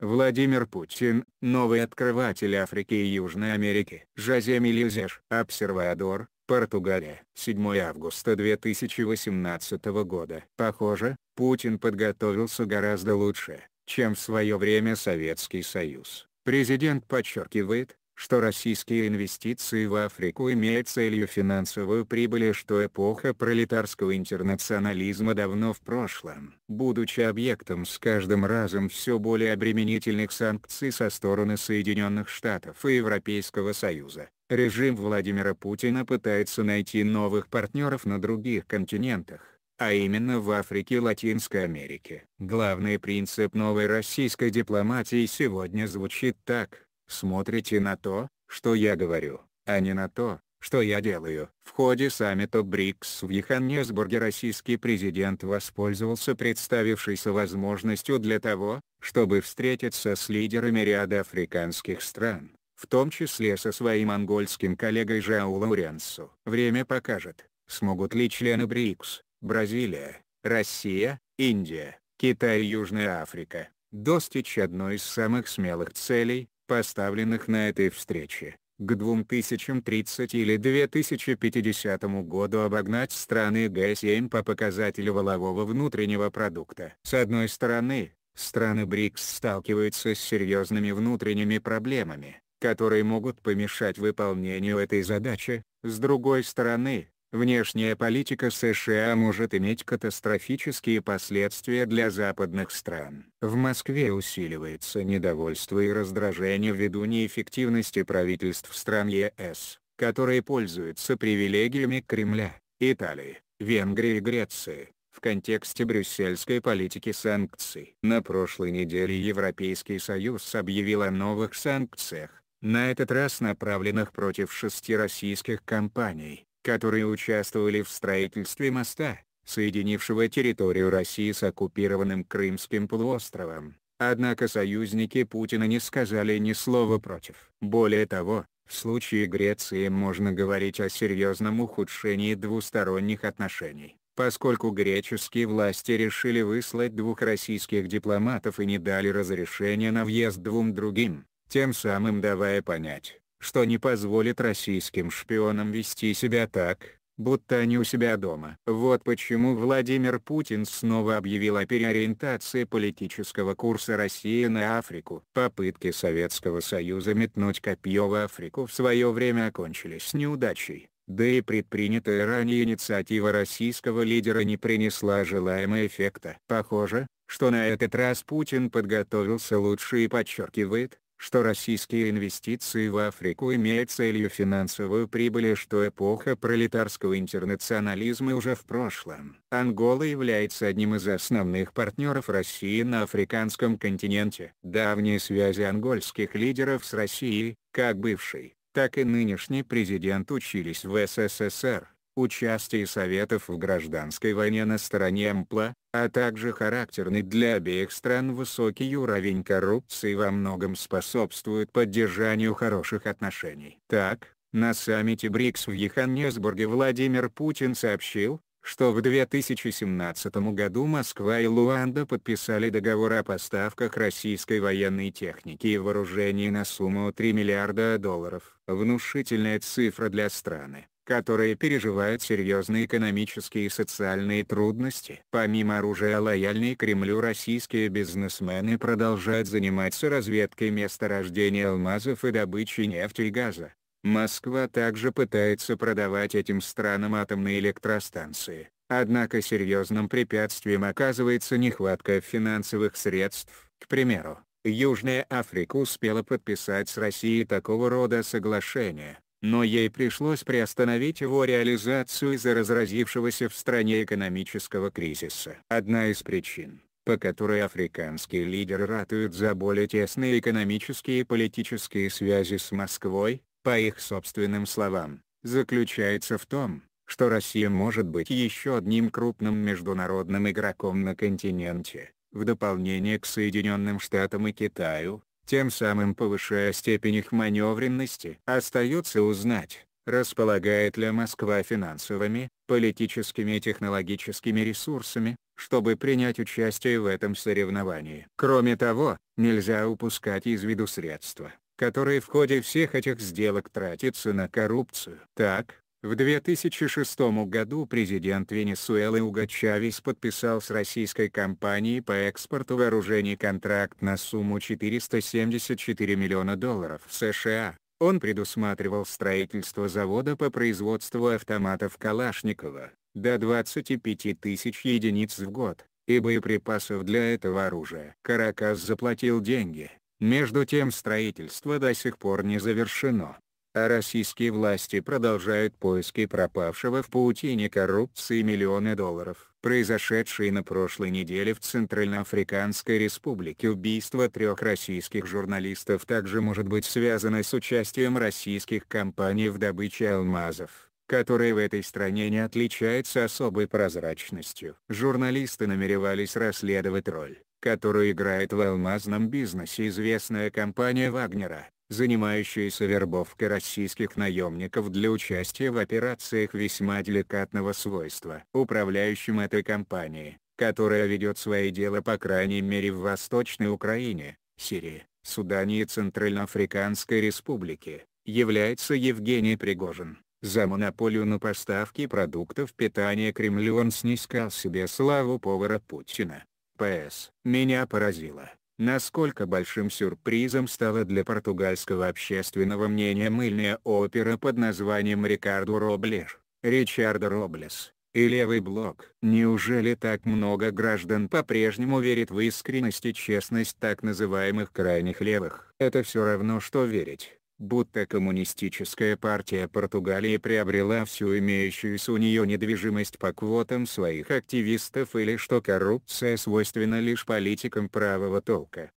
Владимир Путин, новый открыватель Африки и Южной Америки. Жозе Мелизеш, обсервадор, Португалия. 7 августа 2018 года. Похоже, Путин подготовился гораздо лучше, чем в свое время Советский Союз. Президент подчеркивает, что российские инвестиции в Африку имеют целью финансовую прибыль и что эпоха пролетарского интернационализма давно в прошлом. Будучи объектом с каждым разом все более обременительных санкций со стороны Соединенных Штатов и Европейского Союза, режим Владимира Путина пытается найти новых партнеров на других континентах а именно в Африке и Латинской Америке. Главный принцип новой российской дипломатии сегодня звучит так Смотрите на то, что я говорю, а не на то, что я делаю. В ходе саммита БРИКС в Йоханнесбурге российский президент воспользовался представившейся возможностью для того, чтобы встретиться с лидерами ряда африканских стран, в том числе со своим монгольским коллегой Жао Лауренсу. Время покажет, смогут ли члены БРИКС, Бразилия, Россия, Индия, Китай и Южная Африка достичь одной из самых смелых целей, поставленных на этой встрече, к 2030 или 2050 году обогнать страны Г7 по показателю волового внутреннего продукта. С одной стороны, страны БРИКС сталкиваются с серьезными внутренними проблемами, которые могут помешать выполнению этой задачи, с другой стороны, Внешняя политика США может иметь катастрофические последствия для западных стран. В Москве усиливается недовольство и раздражение ввиду неэффективности правительств стран ЕС, которые пользуются привилегиями Кремля, Италии, Венгрии и Греции, в контексте брюссельской политики санкций. На прошлой неделе Европейский Союз объявил о новых санкциях, на этот раз направленных против шести российских компаний которые участвовали в строительстве моста, соединившего территорию России с оккупированным Крымским полуостровом. Однако союзники Путина не сказали ни слова против. Более того, в случае Греции можно говорить о серьезном ухудшении двусторонних отношений, поскольку греческие власти решили выслать двух российских дипломатов и не дали разрешения на въезд двум другим, тем самым давая понять, что не позволит российским шпионам вести себя так, будто они у себя дома. Вот почему Владимир Путин снова объявил о переориентации политического курса России на Африку. Попытки Советского Союза метнуть копье в Африку в свое время окончились неудачей. Да и предпринятая ранее инициатива российского лидера не принесла желаемого эффекта. Похоже, что на этот раз Путин подготовился лучше и подчеркивает, что российские инвестиции в Африку имеют целью финансовую прибыль и что эпоха пролетарского интернационализма уже в прошлом. Ангола является одним из основных партнеров России на африканском континенте. Давние связи ангольских лидеров с Россией, как бывший, так и нынешний президент учились в СССР участие Советов в гражданской войне на стороне МПЛА, а также характерный для обеих стран высокий уровень коррупции во многом способствует поддержанию хороших отношений. Так, на саммите БРИКС в Йоханнесбурге Владимир Путин сообщил, что в 2017 году Москва и Луанда подписали договор о поставках российской военной техники и вооружений на сумму 3 миллиарда долларов. Внушительная цифра для страны, которые переживают серьезные экономические и социальные трудности. Помимо оружия лояльные Кремлю российские бизнесмены продолжают заниматься разведкой месторождения алмазов и добычей нефти и газа. Москва также пытается продавать этим странам атомные электростанции. Однако серьезным препятствием оказывается нехватка финансовых средств. К примеру, Южная Африка успела подписать с Россией такого рода соглашение, но ей пришлось приостановить его реализацию из-за разразившегося в стране экономического кризиса. Одна из причин, по которой африканские лидеры ратуют за более тесные экономические и политические связи с Москвой, по их собственным словам, заключается в том, что Россия может быть еще одним крупным международным игроком на континенте, в дополнение к Соединенным Штатам и Китаю, тем самым повышая степень их маневренности. Остается узнать, располагает ли Москва финансовыми, политическими и технологическими ресурсами, чтобы принять участие в этом соревновании. Кроме того, нельзя упускать из виду средства, которые в ходе всех этих сделок тратятся на коррупцию. Так, в 2006 году президент Венесуэлы Уго Чавес подписал с российской компанией по экспорту вооружений контракт на сумму 474 миллиона долларов США. Он предусматривал строительство завода по производству автоматов Калашникова, до 25 тысяч единиц в год, и боеприпасов для этого оружия. Каракас заплатил деньги, между тем строительство до сих пор не завершено а российские власти продолжают поиски пропавшего в паутине коррупции миллионы долларов. Произошедшие на прошлой неделе в Центральноафриканской Республике убийство трех российских журналистов также может быть связано с участием российских компаний в добыче алмазов которые в этой стране не отличаются особой прозрачностью. Журналисты намеревались расследовать роль, которую играет в алмазном бизнесе известная компания Вагнера, Занимающаяся вербовкой российских наемников для участия в операциях весьма деликатного свойства. Управляющим этой компании, которая ведет свои дела по крайней мере в Восточной Украине, Сирии, Судане и Центральноафриканской Республике, является Евгений Пригожин. За монополию на поставки продуктов питания Кремлю он снискал себе славу повара Путина. П.С. Меня поразило, насколько большим сюрпризом стала для португальского общественного мнения мыльная опера под названием «Рикардо Роблер», «Ричардо Роблес» и «Левый блок». Неужели так много граждан по-прежнему верит в искренность и честность так называемых крайних левых? Это все равно что верить будто коммунистическая партия Португалии приобрела всю имеющуюся у нее недвижимость по квотам своих активистов или что коррупция свойственна лишь политикам правого толка.